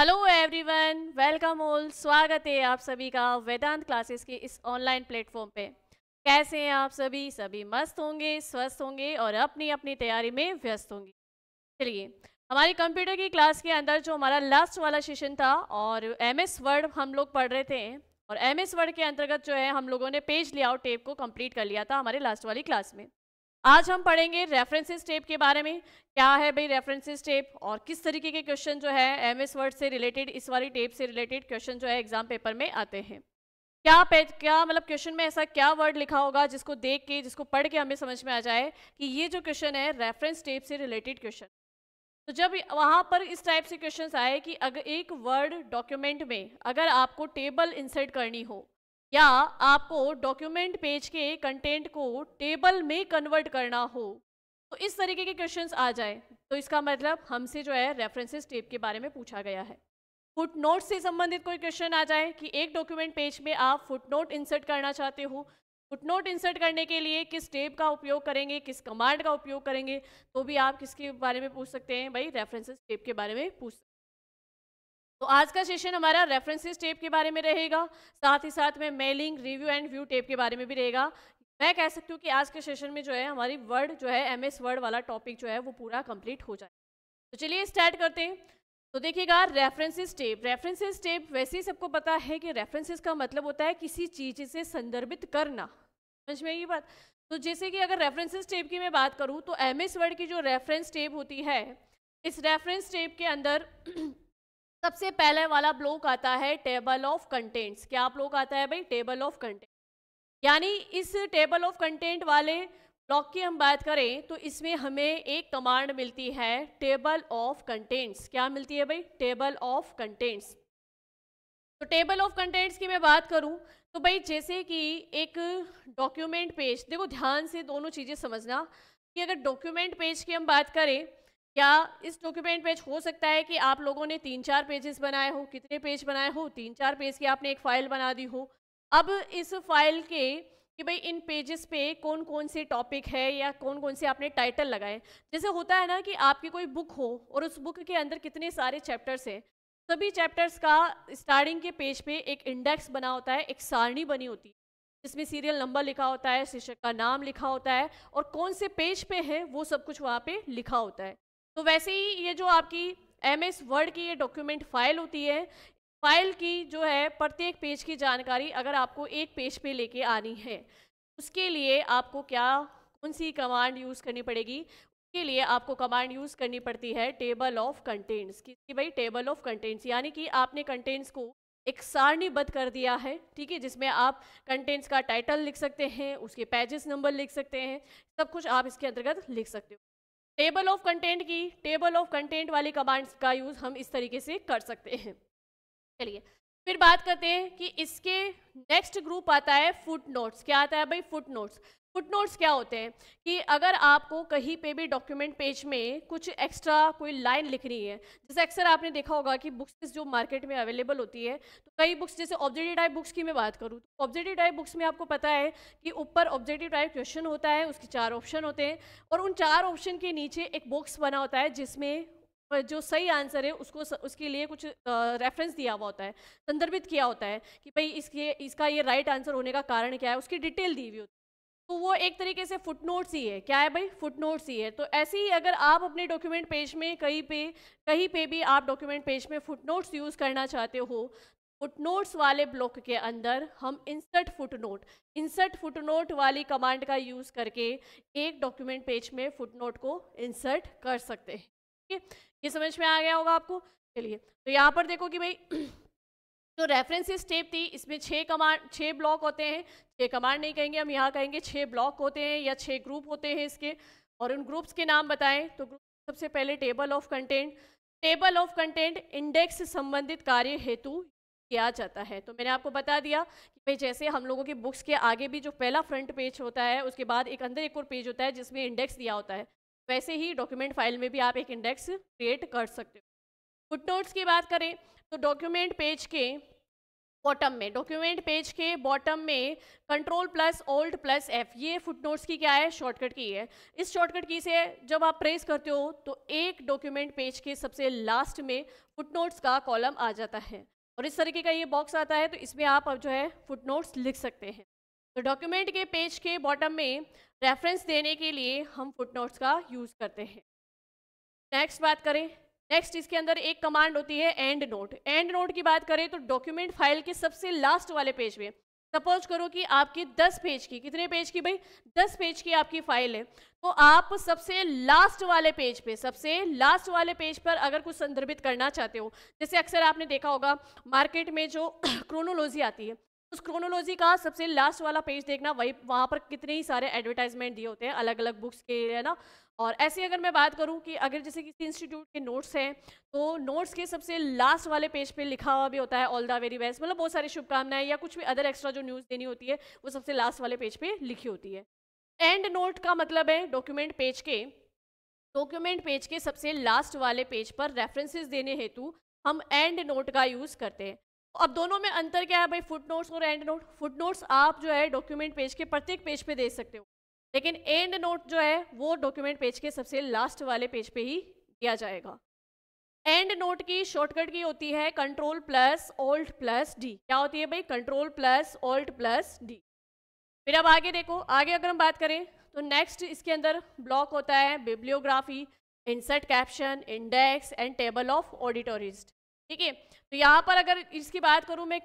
hello everyone welcome all स्वागत है आप सभी का वेदांत क्लासेस के इस ऑनलाइन प्लेटफॉर्म पे कैसे हैं आप सभी सभी मस्त होंगे स्वस्थ होंगे और अपनी अपनी तैयारी में व्यस्त होंगे चलिए हमारी कंप्यूटर की क्लास के अंदर जो हमारा लास्ट वाला सेशन था और एम एस वर्ड हम लोग पढ़ रहे थे और एम एस वर्ड के अंतर्गत जो है हम लोगों ने पेज लेआउट टेप को कम्प्लीट कर लिया था हमारे लास्ट वाली क्लास में आज हम पढ़ेंगे रेफरेंसेस टेप के बारे में क्या है भाई रेफरेंसेस टेप और किस तरीके के क्वेश्चन जो है एम एस वर्ड से रिलेटेड इस वाली टेप से रिलेटेड क्वेश्चन जो है एग्जाम पेपर में आते हैं क्या पे क्या मतलब क्वेश्चन में ऐसा क्या वर्ड लिखा होगा जिसको देख के जिसको पढ़ के हमें समझ में आ जाए कि ये जो क्वेश्चन है रेफरेंस टेप से रिलेटेड क्वेश्चन तो जब वहाँ पर इस टाइप से क्वेश्चन आए कि अगर एक वर्ड डॉक्यूमेंट में अगर आपको टेबल इंसर्ट करनी हो या आपको डॉक्यूमेंट पेज के कंटेंट को टेबल में कन्वर्ट करना हो तो इस तरीके के क्वेश्चंस आ जाए तो इसका मतलब हमसे जो है रेफरेंसेस टेप के बारे में पूछा गया है फुट नोट से संबंधित कोई क्वेश्चन आ जाए कि एक डॉक्यूमेंट पेज में आप फुट नोट इंसर्ट करना चाहते हो फुट नोट इंसर्ट करने के लिए किस टेप का उपयोग करेंगे किस कमांड का उपयोग करेंगे तो भी आप किसके बारे में पूछ सकते हैं भाई रेफरेंसेस टेप के बारे में पूछ तो आज का सेशन हमारा रेफरेंसेस टेप के बारे में रहेगा साथ ही साथ में mailing review and view tab के बारे में भी रहेगा मैं कह सकती हूँ कि आज के सेशन में जो है हमारी वर्ड जो है एम एस वर्ड वाला टॉपिक जो है वो पूरा कंप्लीट हो जाए तो चलिए स्टार्ट करते हैं तो देखिएगा रेफरेंसेस टेप रेफरेंसेस टेप वैसे ही सबको पता है कि रेफरेंसेस का मतलब होता है किसी चीज़ से संदर्भित करना समझ में ये बात तो जैसे कि अगर रेफरेंसेस टेप की मैं बात करूँ तो एम एस वर्ड की जो रेफरेंस टेप होती है इस रेफरेंस टेप के अंदर सबसे पहले वाला ब्लॉक आता है टेबल ऑफ कंटेंट्स क्या ब्लॉक आता है भाई टेबल ऑफ कंटेंट यानी इस टेबल ऑफ कंटेंट वाले ब्लॉक की हम बात करें तो इसमें हमें एक कमांड मिलती है टेबल ऑफ कंटेंट्स क्या मिलती है भाई टेबल ऑफ कंटेंट्स तो टेबल ऑफ कंटेंट्स की मैं बात करूं तो भाई जैसे कि एक डॉक्यूमेंट पेज देखो ध्यान से दोनों चीज़ें समझना कि अगर डॉक्यूमेंट पेज की हम बात करें क्या इस डॉक्यूमेंट पेज हो सकता है कि आप लोगों ने तीन चार पेजेस बनाए हो कितने पेज बनाए हो तीन चार पेज की आपने एक फ़ाइल बना दी हो अब इस फाइल के कि भाई इन पेजेस पे कौन कौन से टॉपिक है या कौन कौन से आपने टाइटल लगाए जैसे होता है ना कि आपकी कोई बुक हो और उस बुक के अंदर कितने सारे चैप्टर्स हैं सभी चैप्टर्स का स्टार्टिंग के पेज पे एक इंडेक्स बना होता है एक सारणी बनी होती है जिसमें सीरियल नंबर लिखा होता है शीर्षक का नाम लिखा होता है और कौन से पेज पे है वो सब कुछ वहाँ पे लिखा होता है तो वैसे ही ये जो आपकी एम एस वर्ड की ये डॉक्यूमेंट फाइल होती है फाइल की जो है प्रत्येक पेज की जानकारी अगर आपको एक पेज पे लेके आनी है उसके लिए आपको क्या कौन सी कमांड यूज़ करनी पड़ेगी उसके लिए आपको कमांड यूज़ करनी पड़ती है टेबल ऑफ कंटेंट्स कि भाई टेबल ऑफ कंटेंट्स यानी कि आपने कंटेंट्स को एक सारणीबद्ध कर दिया है ठीक है जिसमें आप कंटेंट्स का टाइटल लिख सकते हैं उसके पेजेस नंबर लिख सकते हैं सब कुछ आप इसके अंतर्गत लिख सकते हो टेबल ऑफ कंटेंट की टेबल ऑफ कंटेंट वाली कमांड्स का यूज़ हम इस तरीके से कर सकते हैं चलिए फिर बात करते हैं कि इसके नेक्स्ट ग्रुप आता है फुट नोट्स क्या आता है भाई फुट नोट्स फुटनोट्स क्या होते हैं कि अगर आपको कहीं पे भी डॉक्यूमेंट पेज में कुछ एक्स्ट्रा कोई लाइन लिखनी है जैसे अक्सर आपने देखा होगा कि बुक्स जो मार्केट में अवेलेबल होती है तो कई बुक्स जैसे ऑब्जेक्टिव टाइप बुक्स की मैं बात करूँ तो ऑब्जेक्टिव टाइप बुक्स में आपको पता है कि ऊपर ऑब्जेक्टिव टाइप क्वेश्चन होता है उसके चार ऑप्शन होते हैं और उन चार ऑप्शन के नीचे एक बॉक्स बना होता है जिसमें जो सही आंसर है उसको उसके लिए कुछ रेफरेंस दिया हुआ होता है संदर्भित किया होता है कि भाई इसके इसका ये राइट आंसर होने का कारण क्या है उसकी डिटेल दी हुई होती है तो वो एक तरीके से फुटनोट्स ही है क्या है भाई फुटनोट्स ही है तो ऐसे ही अगर आप अपने डॉक्यूमेंट पेज में कहीं पे कहीं पे भी आप डॉक्यूमेंट पेज में फुटनोट्स यूज़ करना चाहते हो फुटनोट्स वाले ब्लॉक के अंदर हम इंसर्ट फुटनोट इंसर्ट फुटनोट वाली कमांड का यूज़ करके एक डॉक्यूमेंट पेज में फुटनोट को इंसर्ट कर सकते हैं ठीक है ये समझ में आ गया होगा आपको चलिए तो यहाँ पर देखो कि भाई जो रेफरेंसेस टेप थी इसमें छः कमांड छः ब्लॉक होते हैं छः कमांड नहीं कहेंगे हम यहाँ कहेंगे छः ब्लॉक होते हैं या छः ग्रुप होते हैं इसके और उन ग्रुप्स के नाम बताएं तो ग्रुप सबसे पहले table of content table of content index से संबंधित कार्य हेतु किया जाता है तो मैंने आपको बता दिया कि भाई जैसे हम लोगों की बुक्स के आगे भी जो पहला फ्रंट पेज होता है उसके बाद एक अंदर एक और पेज होता है जिसमें इंडेक्स दिया होता है वैसे ही डॉक्यूमेंट फाइल में भी आप एक इंडेक्स क्रिएट कर सकते हो फुट नोट्स की बात करें तो डॉक्यूमेंट पेज के बॉटम में डॉक्यूमेंट पेज के बॉटम में control plus alt plus F ये फुटनोट्स की क्या है शॉर्टकट की है इस शॉर्टकट की से जब आप प्रेस करते हो तो एक डॉक्यूमेंट पेज के सबसे लास्ट में फुटनोट्स का कॉलम आ जाता है और इस तरीके का ये बॉक्स आता है तो इसमें आप अब जो है फुटनोट्स लिख सकते हैं तो डॉक्यूमेंट के पेज के बॉटम में रेफरेंस देने के लिए हम फुटनोट्स का यूज़ करते हैं नेक्स्ट बात करें नेक्स्ट इसके अंदर एक कमांड होती है एंड नोट एंड नोट की बात करें तो डॉक्यूमेंट फाइल के सबसे लास्ट वाले पेज में सपोज करो कि आपकी 10 पेज की कितने पेज की भाई 10 पेज की आपकी फाइल है तो आप सबसे लास्ट वाले पेज पे सबसे लास्ट वाले पेज पर अगर कुछ संदर्भित करना चाहते हो जैसे अक्सर आपने देखा होगा मार्केट में जो क्रोनोलॉजी आती है उस क्रोनोलॉजी का सबसे लास्ट वाला पेज देखना वही वहाँ पर कितने ही सारे एडवर्टाइजमेंट दिए होते हैं अलग अलग बुक्स के है ना और ऐसे अगर मैं बात करूँ कि अगर जैसे किसी इंस्टीट्यूट के नोट्स हैं तो नोट्स के सबसे लास्ट वाले पेज पे लिखा हुआ भी होता है ऑल द वेरी बेस्ट मतलब बहुत सारी शुभकामनाएं या कुछ भी अदर एक्स्ट्रा जो न्यूज़ देनी होती है वो सबसे लास्ट वाले पेज पे लिखी होती है एंड नोट का मतलब है डॉक्यूमेंट पेज के डॉक्यूमेंट पेज के सबसे लास्ट वाले पेज पर रेफरेंसेज देने हेतु हम एंड नोट का यूज़ करते हैं अब दोनों में अंतर क्या है भाई फुट नोट्स और एंड नोट फुट नोट्स आप जो है डॉक्यूमेंट पेज के प्रत्येक पेज पे दे सकते हो लेकिन एंड नोट जो है वो डॉक्यूमेंट पेज के सबसे लास्ट वाले पेज पे ही दिया जाएगा एंड नोट की शॉर्टकट की होती है control plus alt plus D क्या होती है भाई control plus alt plus D फिर अब आगे देखो आगे अगर हम बात करें तो नेक्स्ट इसके अंदर ब्लॉक होता है bibliography insert caption index and table of authorities ठीक है तो यहाँ पर अगर इसकी बात करूँ मैं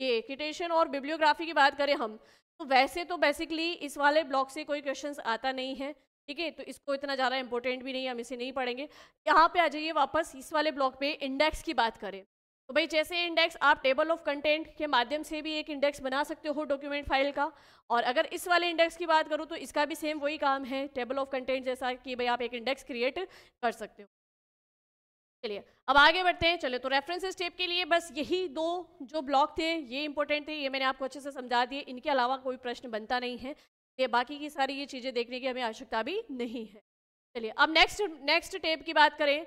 ये क्रिटेशन और बिब्लियोग्राफी की बात करें हम तो वैसे तो बेसिकली इस वाले ब्लॉक से कोई क्वेश्चन आता नहीं है ठीक है तो इसको इतना ज़्यादा इंपॉर्टेंट भी नहीं है हम इसे नहीं पढ़ेंगे यहाँ पे आ जाइए वापस इस वाले ब्लॉक पे इंडेक्स की बात करें तो भाई जैसे इंडेक्स आप टेबल ऑफ कंटेंट के माध्यम से भी एक इंडेक्स बना सकते हो डॉक्यूमेंट फाइल का और अगर इस वाले इंडेक्स की बात करूँ तो इसका भी सेम वही काम है टेबल ऑफ कंटेंट जैसा कि भाई आप एक इंडेक्स क्रिएट कर सकते हो चलिए अब आगे बढ़ते हैं चले तो रेफरेंसेस टेप के लिए बस यही दो जो ब्लॉक थे ये इंपॉर्टेंट थे ये मैंने आपको अच्छे से समझा दिए इनके अलावा कोई प्रश्न बनता नहीं है ये बाकी की सारी ये चीज़ें देखने की हमें आवश्यकता भी नहीं है चलिए अब नेक्स्ट नेक्स्ट टेप की बात करें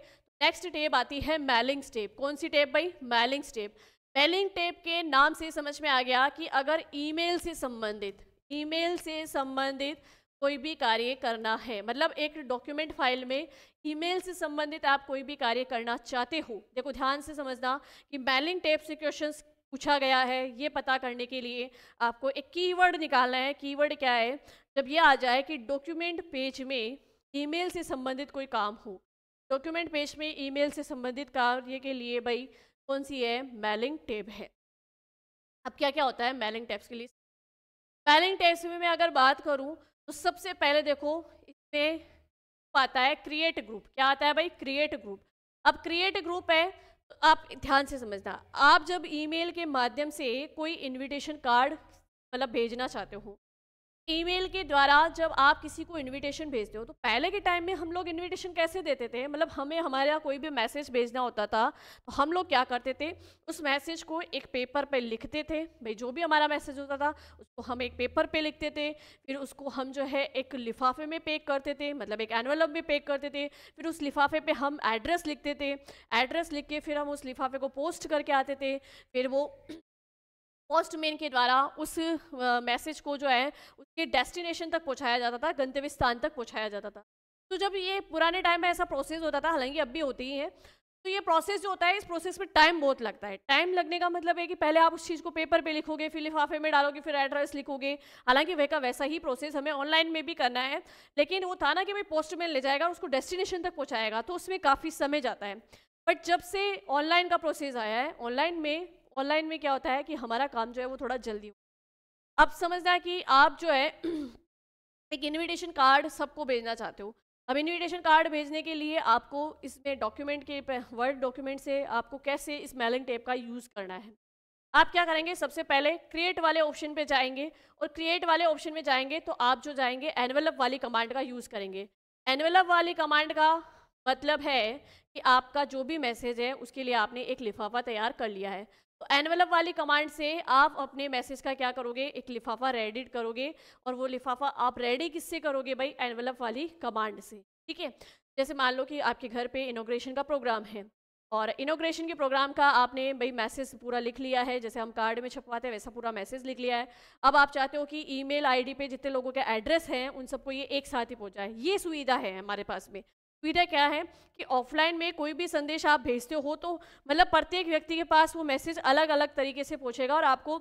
नेक्स्ट टेप आती है मैलिंग स्टेप कौन सी टेप भाई मैलिंग स्टेप मैलिंग टेप के नाम से समझ में आ गया कि अगर ईमेल से संबंधित ईमेल से संबंधित कोई भी कार्य करना है मतलब एक डॉक्यूमेंट फाइल में ईमेल से संबंधित आप कोई भी कार्य करना चाहते हो देखो ध्यान से समझना कि मेलिंग टेप से क्वेश्चन पूछा गया है ये पता करने के लिए आपको एक कीवर्ड निकालना है कीवर्ड क्या है जब ये आ जाए कि डॉक्यूमेंट पेज में ईमेल से संबंधित कोई काम हो डॉक्यूमेंट पेज में ईमेल से संबंधित कार्य के लिए भाई कौन सी है मेलिंग टेप है अब क्या क्या होता है मेलिंग टेब्स के लिए मेलिंग टेब्स में मैं अगर बात करूँ तो सबसे पहले देखो इसमें आता है क्रिएट ग्रुप क्या आता है भाई क्रिएट ग्रुप अब क्रिएट ग्रुप है तो आप ध्यान से समझना आप जब ईमेल के माध्यम से कोई इनविटेशन कार्ड मतलब भेजना चाहते हो ईमेल के द्वारा जब आप किसी को इनविटेशन भेजते हो तो पहले के टाइम में हम लोग इनविटेशन कैसे देते थे मतलब हमें हमारा कोई भी मैसेज भेजना होता था तो हम लोग क्या करते थे उस मैसेज को एक पेपर पे लिखते थे भाई जो भी हमारा मैसेज होता था उसको हम एक पेपर पे लिखते थे फिर उसको हम जो है एक लिफाफे में पैक करते थे मतलब एक एनवलप में पैक करते थे फिर उस लिफाफे पर हम एड्रेस लिखते थे एड्रेस लिख के फिर हम उस लिफाफे को पोस्ट करके आते थे फिर वो पोस्टमैन के द्वारा उस मैसेज को जो है उसके डेस्टिनेशन तक पहुँचाया जाता था गंतव्य स्थान तक पहुँचाया जाता था तो जब ये पुराने टाइम में ऐसा प्रोसेस होता था हालांकि अब भी होती ही है तो ये प्रोसेस जो होता है इस प्रोसेस में टाइम बहुत लगता है टाइम लगने का मतलब है कि पहले आप उस चीज़ को पेपर पे लिखोगे फिर लिफाफे में डालोगे फिर एड्रेस लिखोगे हालांकि वह का वैसा ही प्रोसेस हमें ऑनलाइन में भी करना है लेकिन वो था ना कि भाई पोस्टमैन ले जाएगा और उसको डेस्टिनेशन तक पहुँचाएगा तो उसमें काफ़ी समय जाता है बट जब से ऑनलाइन का प्रोसेस आया है ऑनलाइन में ऑनलाइन में क्या होता है कि हमारा काम जो है वो थोड़ा जल्दी अब समझना है कि आप जो है एक इनविटेशन कार्ड सबको भेजना चाहते हो अब इनविटेशन कार्ड भेजने के लिए आपको इसमें डॉक्यूमेंट के वर्ड डॉक्यूमेंट से आपको कैसे इस मेलिंग टेप का यूज़ करना है आप क्या करेंगे सबसे पहले क्रिएट वाले ऑप्शन पे जाएंगे और क्रिएट वाले ऑप्शन में जाएंगे तो आप जो जाएंगे एनवेलप वाली कमांड का यूज़ करेंगे एनवेलप वाली कमांड का मतलब है कि आपका जो भी मैसेज है उसके लिए आपने एक लिफाफा तैयार कर लिया है एनवेलप वाली कमांड से आप अपने मैसेज का क्या करोगे एक लिफाफा रेडिट करोगे और वो लिफाफा आप रेडी किससे करोगे भाई एनवेलप वाली कमांड से ठीक है जैसे मान लो कि आपके घर पे इनोग्रेशन का प्रोग्राम है और इनोग्रेशन के प्रोग्राम का आपने भाई मैसेज पूरा लिख लिया है जैसे हम कार्ड में छपवाते हैं वैसा पूरा मैसेज लिख लिया है अब आप चाहते हो कि ईमेल आईडी पे जितने लोगों के एड्रेस हैं उन सबको ये एक साथ ही पहुंचाए ये सुविधा है हमारे पास में सुविधा क्या है कि ऑफलाइन में कोई भी संदेश आप भेजते हो तो मतलब प्रत्येक व्यक्ति के पास वो मैसेज अलग अलग तरीके से पहुँचेगा और आपको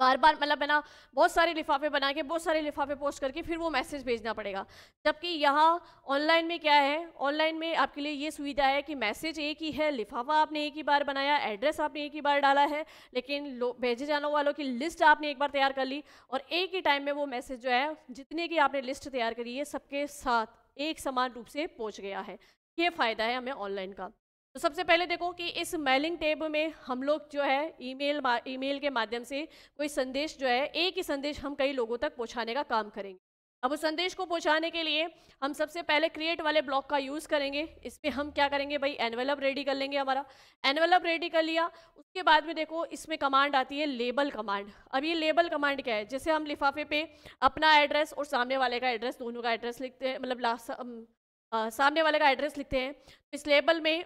बार बार मतलब बना बहुत सारे लिफाफे बना के बहुत सारे लिफाफे पोस्ट करके फिर वो मैसेज भेजना पड़ेगा जबकि यहाँ ऑनलाइन में क्या है ऑनलाइन में आपके लिए ये सुविधा है कि मैसेज एक ही है लिफाफा आपने एक ही बार बनाया एड्रेस आपने एक ही बार डाला है लेकिन भेजे जाने वालों की लिस्ट आपने एक बार तैयार कर ली और एक ही टाइम में वो मैसेज जो है जितने की आपने लिस्ट तैयार करी है सबके साथ एक समान रूप से पहुंच गया है ये फ़ायदा है हमें ऑनलाइन का तो सबसे पहले देखो कि इस मेलिंग टेब में हम लोग जो है ईमेल ईमेल के माध्यम से कोई संदेश जो है एक ही संदेश हम कई लोगों तक पहुंचाने का काम करेंगे अब उस संदेश को पहुंचाने के लिए हम सबसे पहले क्रिएट वाले ब्लॉक का यूज़ करेंगे इसमें हम क्या करेंगे भाई एनवेलप रेडी कर लेंगे हमारा एनवेलप रेडी कर लिया उसके बाद में देखो इसमें कमांड आती है लेबल कमांड अब ये लेबल कमांड क्या है जैसे हम लिफाफे पे अपना एड्रेस और सामने वाले का एड्रेस दोनों का एड्रेस लिखते हैं मतलब लास्ट सामने वाले का एड्रेस लिखते हैं तो इस लेबल में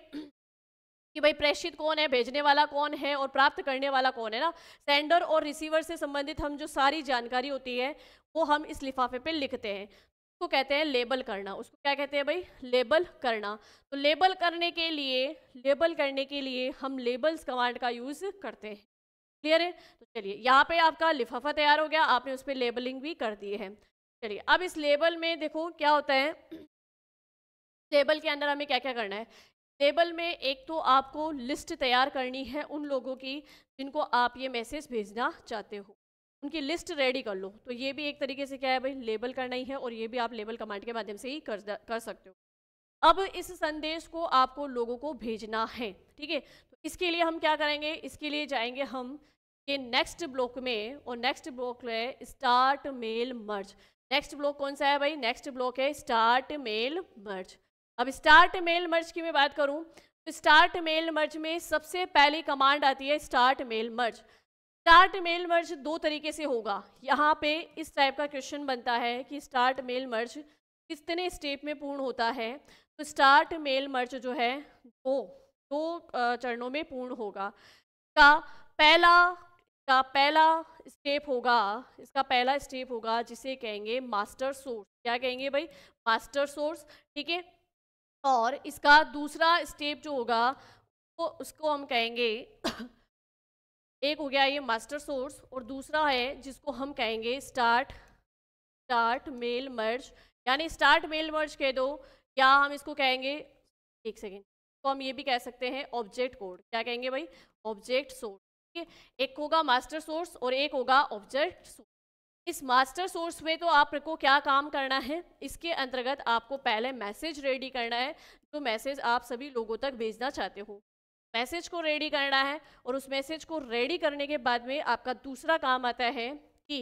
कि भाई प्रेषित कौन है भेजने वाला कौन है और प्राप्त करने वाला कौन है ना सेंडर और रिसीवर से संबंधित हम जो सारी जानकारी होती है वो हम इस लिफाफे पे लिखते हैं उसको कहते हैं लेबल करना उसको क्या कहते हैं भाई लेबल करना तो लेबल करने के लिए लेबल करने के लिए हम लेबल्स कमांड का यूज़ करते हैं क्लियर है तो चलिए यहाँ पे आपका लिफाफा तैयार हो गया आपने उस पर लेबलिंग भी कर दी है चलिए अब इस लेबल में देखो क्या होता है लेबल के अंदर हमें क्या क्या करना है टेबल में एक तो आपको लिस्ट तैयार करनी है उन लोगों की जिनको आप ये मैसेज भेजना चाहते हो उनकी लिस्ट रेडी कर लो तो ये भी एक तरीके से क्या है भाई लेबल करना ही है और ये भी आप लेबल कमांड के माध्यम से ही कर कर सकते हो अब इस संदेश को आपको लोगों को भेजना है ठीक है तो इसके लिए हम क्या करेंगे इसके लिए जाएंगे हम ये नेक्स्ट ब्लॉक में और नेक्स्ट ब्लॉक है start mail merge next block कौन सा है भाई नेक्स्ट ब्लॉक है स्टार्ट मेल मर्ज अब स्टार्ट मेल मर्ज की मैं बात करूं तो स्टार्ट मेल मर्ज में सबसे पहली कमांड आती है start mail merge start mail merge दो तरीके से होगा यहाँ पे इस टाइप का क्वेश्चन बनता है कि स्टार्ट मेल मर्ज कितने स्टेप में पूर्ण होता है तो स्टार्ट मेल मर्ज जो है दो दो चरणों में पूर्ण होगा का पहला का पहला स्टेप होगा इसका पहला स्टेप होगा जिसे कहेंगे मास्टर सोर्स क्या कहेंगे भाई मास्टर सोर्स ठीक है और इसका दूसरा स्टेप जो होगा वो उसको हम कहेंगे एक हो गया ये मास्टर सोर्स और दूसरा है जिसको हम कहेंगे स्टार्ट स्टार्ट मेल मर्ज यानी स्टार्ट मेल मर्ज कह दो या हम इसको कहेंगे एक सेकेंड तो हम ये भी कह सकते हैं ऑब्जेक्ट कोड क्या कहेंगे भाई ऑब्जेक्ट सोर्स ठीक है एक होगा मास्टर सोर्स और एक होगा ऑब्जेक्ट सोर्स इस मास्टर सोर्स में तो आप को क्या काम करना है इसके अंतर्गत आपको पहले मैसेज रेडी करना है जो तो मैसेज आप सभी लोगों तक भेजना चाहते हो मैसेज को रेडी करना है और उस मैसेज को रेडी करने के बाद में आपका दूसरा काम आता है कि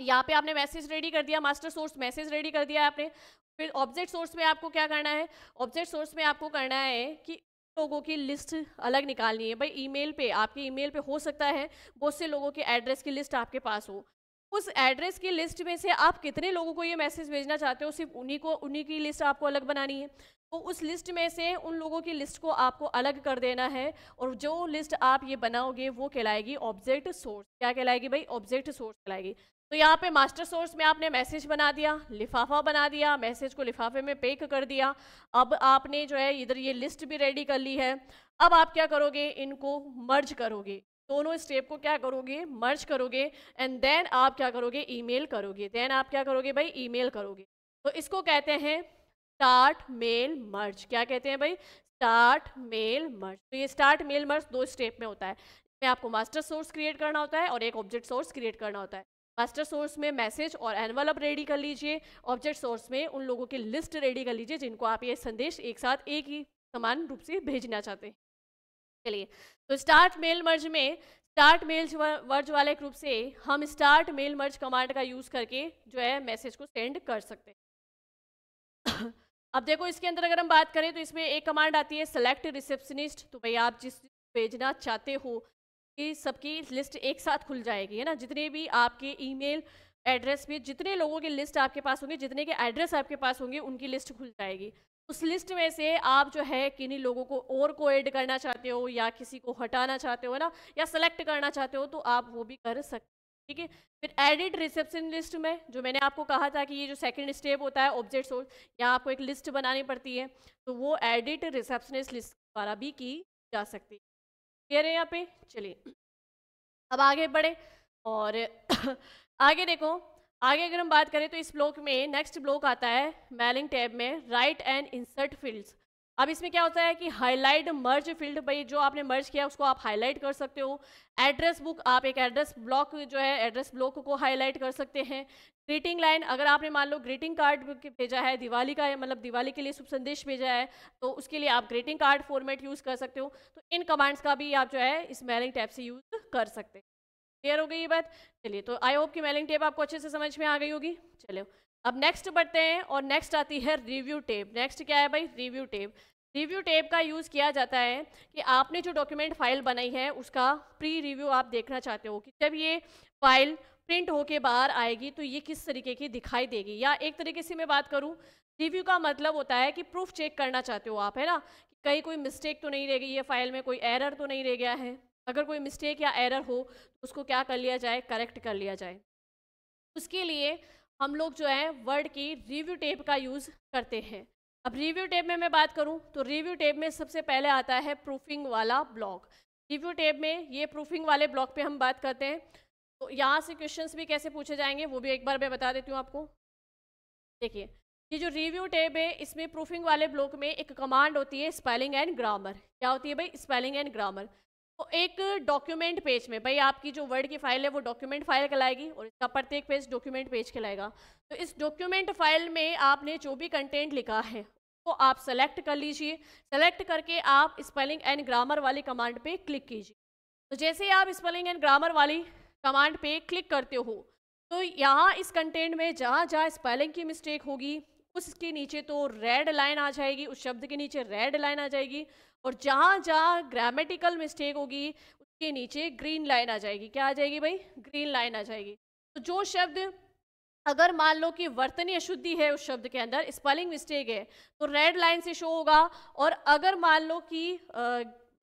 यहाँ पे आपने मैसेज रेडी कर दिया मास्टर सोर्स मैसेज रेडी कर दिया आपने फिर ऑब्जेक्ट सोर्स में आपको क्या करना है ऑब्जेक्ट सोर्स में आपको करना है कि लोगों की लिस्ट अलग निकालनी है भाई ईमेल पे आपके ईमेल पे हो सकता है बहुत से लोगों के एड्रेस की लिस्ट आपके पास हो उस एड्रेस की लिस्ट में से आप कितने लोगों को ये मैसेज भेजना चाहते हो सिर्फ उन्हीं को उन्हीं की लिस्ट आपको अलग बनानी है तो उस लिस्ट में से उन लोगों की लिस्ट को आपको अलग कर देना है और जो लिस्ट आप ये बनाओगे वो कहलाएगी ऑब्जेक्ट सोर्स क्या कहलाएगी भाई ऑब्जेक्ट सोर्स कहलाएगी तो यहाँ पे मास्टर सोर्स में आपने मैसेज बना दिया लिफाफा बना दिया मैसेज को लिफाफे में पेक कर दिया अब आपने जो है इधर ये लिस्ट भी रेडी कर ली है अब आप क्या करोगे इनको मर्ज करोगे दोनों स्टेप को क्या करोगे मर्ज करोगे एंड देन आप क्या करोगे ईमेल करोगे देन आप क्या करोगे भाई ईमेल करोगे तो इसको कहते हैं स्टार्ट मेल मर्ज क्या कहते हैं भाई स्टार्ट मेल मर्ज तो ये स्टार्ट मेल मर्ज दो स्टेप में होता है मैं आपको मास्टर सोर्स क्रिएट करना होता है और एक ऑब्जेक्ट सोर्स क्रिएट करना होता है मास्टर सोर्स में मैसेज और एनवल रेडी कर लीजिए ऑब्जेक्ट सोर्स में उन लोगों की लिस्ट रेडी कर लीजिए जिनको आप ये संदेश एक साथ एक ही समान रूप से भेजना चाहते हैं चलिए तो स्टार्ट मेल मर्ज में स्टार्ट मेल वर्ज वाले ग्रुप से हम स्टार्ट मेल मर्ज कमांड का यूज़ करके जो है मैसेज को सेंड कर सकते हैं अब देखो इसके अंदर अगर हम बात करें तो इसमें एक कमांड आती है सेलेक्ट रिसेप्शनिस्ट तो भाई आप जिस भेजना चाहते हो सबकी लिस्ट एक साथ खुल जाएगी है ना जितने भी आपके ईमेल एड्रेस पे जितने लोगों के लिस्ट आपके पास होंगे जितने के एड्रेस आपके पास होंगे उनकी लिस्ट खुल जाएगी उस लिस्ट में से आप जो है किन्हीं लोगों को और को ऐड करना चाहते हो या किसी को हटाना चाहते हो ना या सेलेक्ट करना चाहते हो तो आप वो भी कर सकते ठीक है फिर एडिट रिसेप्शन लिस्ट में जो मैंने आपको कहा था कि ये जो सेकंड स्टेप होता है ऑब्जेक्ट सोर्स यहाँ आपको एक लिस्ट बनानी पड़ती है तो वो एडिट रिसेप्शनिस्ट लिस्ट द्वारा भी की जा सकती है क्लियर है यहाँ पे चलिए अब आगे बढ़े और आगे देखो आगे अगर हम बात करें तो इस ब्लॉक में नेक्स्ट ब्लॉक आता है मेलिंग टैब में राइट एंड इंसर्ट फील्ड्स अब इसमें क्या होता है कि हाईलाइट मर्ज फील्ड भाई जो आपने मर्ज किया उसको आप हाईलाइट कर सकते हो एड्रेस बुक आप एक एड्रेस ब्लॉक जो है एड्रेस ब्लॉक को हाईलाइट कर सकते हैं ग्रीटिंग लाइन अगर आपने मान लो ग्रीटिंग कार्ड भेजा है दिवाली का मतलब दिवाली के लिए शुभ संदेश भेजा है तो उसके लिए आप ग्रीटिंग कार्ड फॉर्मेट यूज़ कर सकते हो तो इन कमांड्स का भी आप जो है इस मेलिंग टैप से यूज़ कर सकते हैं क्लियर हो गई ये बात चलिए तो आई होप कि मेलिंग टेप आपको अच्छे से समझ में आ गई होगी चलो अब नेक्स्ट बढ़ते हैं और नेक्स्ट आती है रिव्यू टेप नेक्स्ट क्या है भाई रिव्यू टेप रिव्यू टेप का यूज़ किया जाता है कि आपने जो डॉक्यूमेंट फाइल बनाई है उसका प्री रिव्यू आप देखना चाहते हो कि जब ये फाइल प्रिंट होके बाहर आएगी तो ये किस तरीके की दिखाई देगी या एक तरीके से मैं बात करूँ रिव्यू का मतलब होता है कि प्रूफ चेक करना चाहते हो आप है ना कहीं कोई मिस्टेक तो नहीं रह गई है फाइल में कोई एरर तो नहीं रह गया है अगर कोई मिस्टेक या एरर हो तो उसको क्या कर लिया जाए करेक्ट कर लिया जाए उसके लिए हम लोग जो है वर्ड की रिव्यू टेप का यूज़ करते हैं अब रिव्यू टेब में मैं बात करूं तो रिव्यू टेब में सबसे पहले आता है प्रूफिंग वाला ब्लॉक रिव्यू टेब में ये प्रूफिंग वाले ब्लॉक पे हम बात करते हैं तो यहाँ से क्वेश्चंस भी कैसे पूछे जाएंगे वो भी एक बार मैं बता देती हूँ आपको देखिए ये जो रिव्यू टेब है इसमें प्रूफिंग वाले ब्लॉक में एक कमांड होती है स्पेलिंग एंड ग्रामर क्या होती है भाई स्पेलिंग एंड ग्रामर तो एक डॉक्यूमेंट पेज में भाई आपकी जो वर्ड की फाइल है वो डॉक्यूमेंट फाइल कहलाएगी और इसका प्रत्येक पेज डॉक्यूमेंट पेज कहलाएगा तो इस डॉक्यूमेंट फाइल में आपने जो भी कंटेंट लिखा है वो तो आप सेलेक्ट कर लीजिए सेलेक्ट करके आप स्पेलिंग एंड ग्रामर वाली कमांड पे क्लिक कीजिए तो जैसे ही आप स्पेलिंग एंड ग्रामर वाली कमांड पे क्लिक करते हो तो यहाँ इस कंटेंट में जहाँ जहाँ स्पेलिंग की मिस्टेक होगी उसके नीचे तो रेड लाइन आ जाएगी उस शब्द के नीचे रेड लाइन आ जाएगी और जहाँ जहाँ ग्रामेटिकल मिस्टेक होगी उसके नीचे ग्रीन लाइन आ जाएगी क्या आ जाएगी भाई ग्रीन लाइन आ जाएगी तो जो शब्द अगर मान लो कि वर्तनी अशुद्धि है उस शब्द के अंदर स्पेलिंग मिस्टेक है तो रेड लाइन से शो होगा और अगर मान लो कि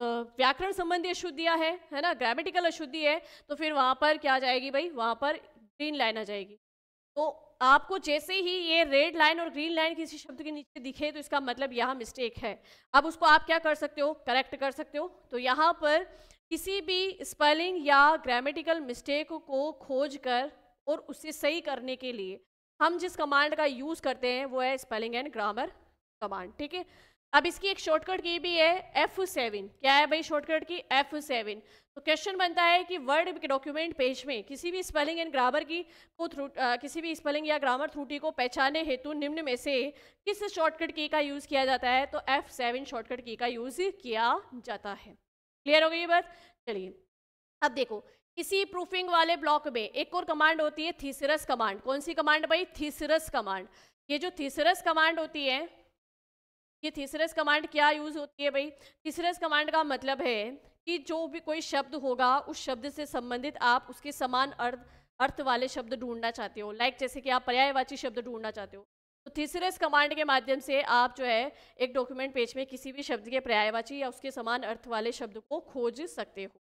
व्याकरण संबंधी अशुद्धियाँ है है ना ग्रामेटिकल अशुद्धि है तो फिर वहाँ पर क्या आ जाएगी भाई वहाँ पर ग्रीन लाइन आ जाएगी तो आपको जैसे ही ये रेड लाइन और ग्रीन लाइन किसी शब्द के नीचे दिखे तो इसका मतलब यहाँ मिस्टेक है अब उसको आप क्या कर सकते हो करेक्ट कर सकते हो तो यहाँ पर किसी भी स्पेलिंग या ग्रामेटिकल मिस्टेक को खोज कर और उसे सही करने के लिए हम जिस कमांड का यूज़ करते हैं वो है स्पेलिंग एंड ग्रामर कमांड ठीक है अब इसकी एक शॉर्टकट की भी है F7 क्या है भाई शॉर्टकट की F7 तो क्वेश्चन बनता है कि वर्ड के डॉक्यूमेंट पेज में किसी भी स्पेलिंग एंड ग्रामर की को किसी भी स्पेलिंग या ग्रामर थ्रूटी को पहचाने हेतु निम्न में से किस शॉर्टकट की का यूज़ किया जाता है तो एफ सेवन शॉर्टकट की का यूज़ किया जाता है क्लियर हो गई ये बात चलिए अब देखो इसी प्रूफिंग वाले ब्लॉक में एक और कमांड होती है थीसरस कमांड कौन सी कमांड भाई थीसरस कमांड ये जो थीसरस कमांड होती है ये थीसरस कमांड क्या यूज़ होती है भाई थीसरस कमांड का मतलब है कि जो भी कोई शब्द होगा उस शब्द से संबंधित आप उसके समान अर्थ अर्थ वाले शब्द ढूंढना चाहते हो लाइक जैसे कि आप पर्यायवाची शब्द ढूंढना चाहते हो तो थीसरस कमांड के माध्यम से आप जो है एक डॉक्यूमेंट पेज में किसी भी शब्द के पर्यायवाची या उसके समान अर्थ वाले शब्द को खोज सकते हो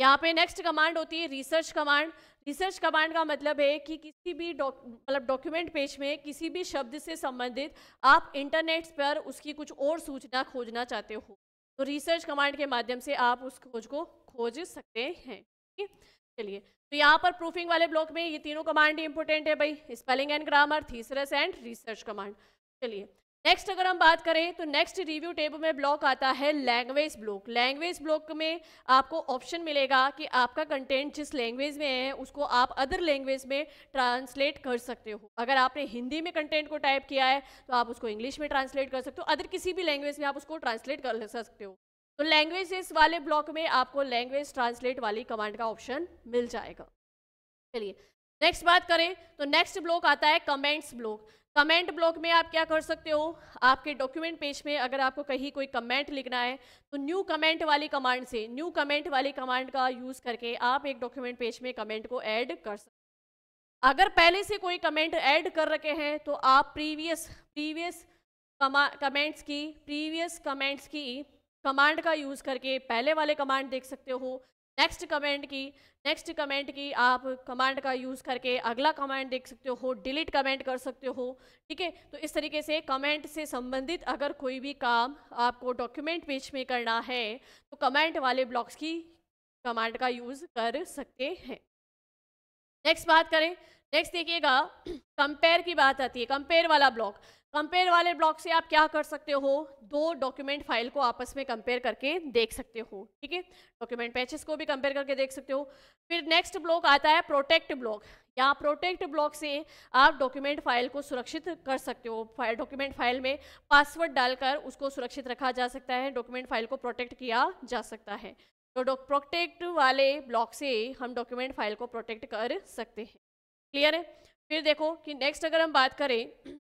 यहाँ पे नेक्स्ट कमांड होती है रिसर्च कमांड रिसर्च कमांड का मतलब है कि किसी भी मतलब डॉक्यूमेंट पेज में किसी भी शब्द से संबंधित आप इंटरनेट पर उसकी कुछ और सूचना खोजना चाहते हो तो रिसर्च कमांड के माध्यम से आप उस खोज को खोज सकते हैं चलिए तो यहाँ पर प्रूफिंग वाले ब्लॉक में ये तीनों कमांड इंपोर्टेंट है भाई spelling and grammar thesaurus and research command चलिए नेक्स्ट अगर हम बात करें तो नेक्स्ट रिव्यू टेबल में ब्लॉक आता है लैंग्वेज ब्लॉक लैंग्वेज ब्लॉक में आपको ऑप्शन मिलेगा कि आपका कंटेंट जिस लैंग्वेज में है उसको आप अदर लैंग्वेज में ट्रांसलेट कर सकते हो अगर आपने हिंदी में कंटेंट को टाइप किया है तो आप उसको इंग्लिश में ट्रांसलेट कर सकते हो अदर किसी भी लैंग्वेज में आप उसको ट्रांसलेट कर सकते हो तो लैंग्वेजेस वाले ब्लॉक में आपको लैंग्वेज ट्रांसलेट वाली कमांड का ऑप्शन मिल जाएगा चलिए नेक्स्ट बात करें तो नेक्स्ट ब्लॉक आता है कमेंट्स ब्लॉक कमेंट ब्लॉक में आप क्या कर सकते हो आपके डॉक्यूमेंट पेज में अगर आपको कहीं कोई कमेंट लिखना है तो न्यू कमेंट वाली कमांड से न्यू कमेंट वाली कमांड का यूज़ करके आप एक डॉक्यूमेंट पेज में कमेंट को ऐड कर सकते अगर पहले से कोई कमेंट ऐड कर रखे हैं तो आप प्रीवियस प्रीवियस कमेंट्स की प्रीवियस कमेंट्स की कमांड का यूज़ करके पहले वाले कमांड देख सकते हो नेक्स्ट कमेंट की नेक्स्ट कमेंट की आप कमांड का यूज़ करके अगला कमांड देख सकते हो डिलीट कमेंट कर सकते हो ठीक है तो इस तरीके से कमेंट से संबंधित अगर कोई भी काम आपको डॉक्यूमेंट पेज में करना है तो कमेंट वाले ब्लॉक्स की कमांड का यूज़ कर सकते हैं नेक्स्ट बात करें नेक्स्ट देखिएगा कंपेयर की बात आती है कंपेयर वाला ब्लॉक कंपेयर वाले ब्लॉक से आप क्या कर सकते हो दो डॉक्यूमेंट फाइल को आपस में कंपेयर करके देख सकते हो ठीक है डॉक्यूमेंट पैचेस को भी कंपेयर करके देख सकते हो फिर नेक्स्ट ब्लॉक आता है प्रोटेक्ट ब्लॉक यहाँ प्रोटेक्ट ब्लॉक से आप डॉक्यूमेंट फाइल को सुरक्षित कर सकते हो डॉक्यूमेंट फाइल में पासवर्ड डालकर उसको सुरक्षित रखा जा सकता है डॉक्यूमेंट फाइल को प्रोटेक्ट किया जा सकता है तो प्रोटेक्ट वाले ब्लॉक से हम डॉक्यूमेंट फाइल को प्रोटेक्ट कर सकते हैं क्लियर है फिर देखो कि नेक्स्ट अगर हम बात करें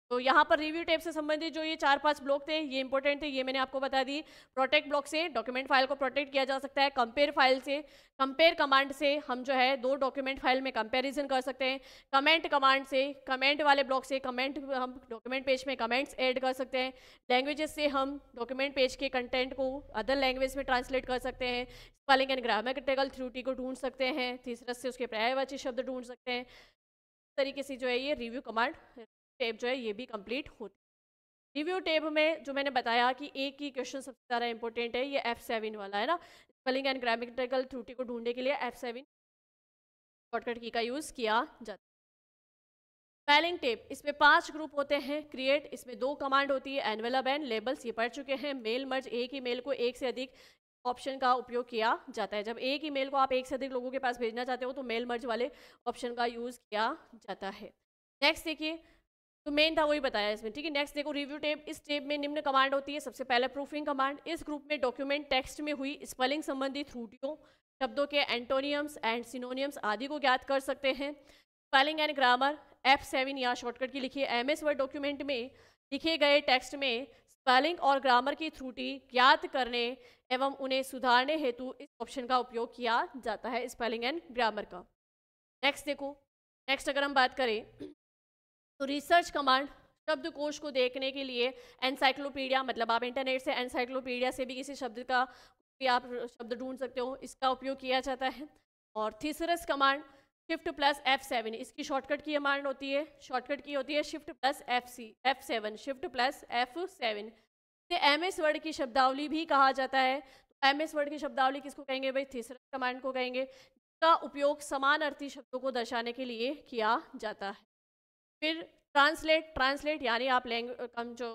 तो यहाँ पर रिव्यू टेप से संबंधित जो ये चार पांच ब्लॉक थे ये इंपॉर्टेंट थे ये मैंने आपको बता दी प्रोटेक्ट ब्लॉक से डॉक्यूमेंट फाइल को प्रोटेक्ट किया जा सकता है कंपेयर फाइल से कंपेयर कमांड से हम जो है दो डॉक्यूमेंट फाइल में कंपैरिजन कर सकते हैं कमेंट कमांड से कमेंट वाले ब्लॉक से कमेंट हम डॉक्यूमेंट पेज में कमेंट्स एड कर सकते हैं लैंग्वेजेस से हम डॉक्यूमेंट पेज के कंटेंट को अदर लैंग्वेज में ट्रांसलेट कर सकते हैं स्पेलिंग एंड ग्रामेटिकल थ्रूटी को ढूंढ सकते हैं तीसरा से उसके प्रायवाची शब्द ढूंढ सकते हैं तरीके से जो है ये रिव्यू कमांड टेप जो है ये भी कंप्लीट होती है रिव्यू टेप में जो मैंने बताया कि एक ही क्वेश्चन सबसे ज़्यादा इंपॉर्टेंट है ये एफ सेवन वाला है ना स्पेलिंग एंड ग्रामेटिकल त्रुटि को ढूंढने के लिए एफ सेवन शॉर्टकट की का यूज़ किया जाता है स्पेलिंग टेप इसमें पांच ग्रुप होते हैं क्रिएट इसमें दो कमांड होती है एनवेलब एंड लेबल्स ये पढ़ चुके हैं मेल मर्ज एक ही मेल को एक से अधिक ऑप्शन का उपयोग किया जाता है जब एक ईमेल को आप एक से अधिक लोगों के पास भेजना चाहते हो तो मेल मर्ज वाले ऑप्शन का यूज़ किया जाता है नेक्स्ट देखिए तो मेन था वही बताया इसमें ठीक है नेक्स्ट देखो रिव्यू टेप इस टेप में निम्न कमांड होती है सबसे पहले प्रूफिंग कमांड इस ग्रुप में डॉक्यूमेंट टेक्स्ट में हुई स्पेलिंग संबंधी त्रुटियों शब्दों के एंटोनियम्स एंड सिनोनियम्स आदि को ज्ञात कर सकते हैं spelling and grammar F seven या शॉर्टकट की लिखी है एम एस वर्ड डॉक्यूमेंट में लिखे गए टेक्स्ट में स्पेलिंग और ग्रामर की त्रुटि ज्ञात करने एवं उन्हें सुधारने हेतु इस ऑप्शन का उपयोग किया जाता है स्पेलिंग एंड ग्रामर का नेक्स्ट देखो नेक्स्ट अगर हम बात करें तो रिसर्च कमांड शब्दकोश को देखने के लिए एनसाइक्लोपीडिया मतलब आप इंटरनेट से एनसाइक्लोपीडिया से भी किसी शब्द का भी आप शब्द ढूंढ सकते हो इसका उपयोग किया जाता है और thesaurus command shift plus F seven इसकी शॉर्टकट की अमाउंट होती है शॉर्टकट की होती है shift plus F C F seven shift plus F seven इसे एम एस वर्ड की शब्दावली भी कहा जाता है एम एस वर्ड की शब्दावली किसको कहेंगे भाई तीसरा कमांड को कहेंगे इसका उपयोग समान अर्थी शब्दों को दर्शाने के लिए किया जाता है फिर ट्रांसलेट ट्रांसलेट यानी आप लैंग्वेज जो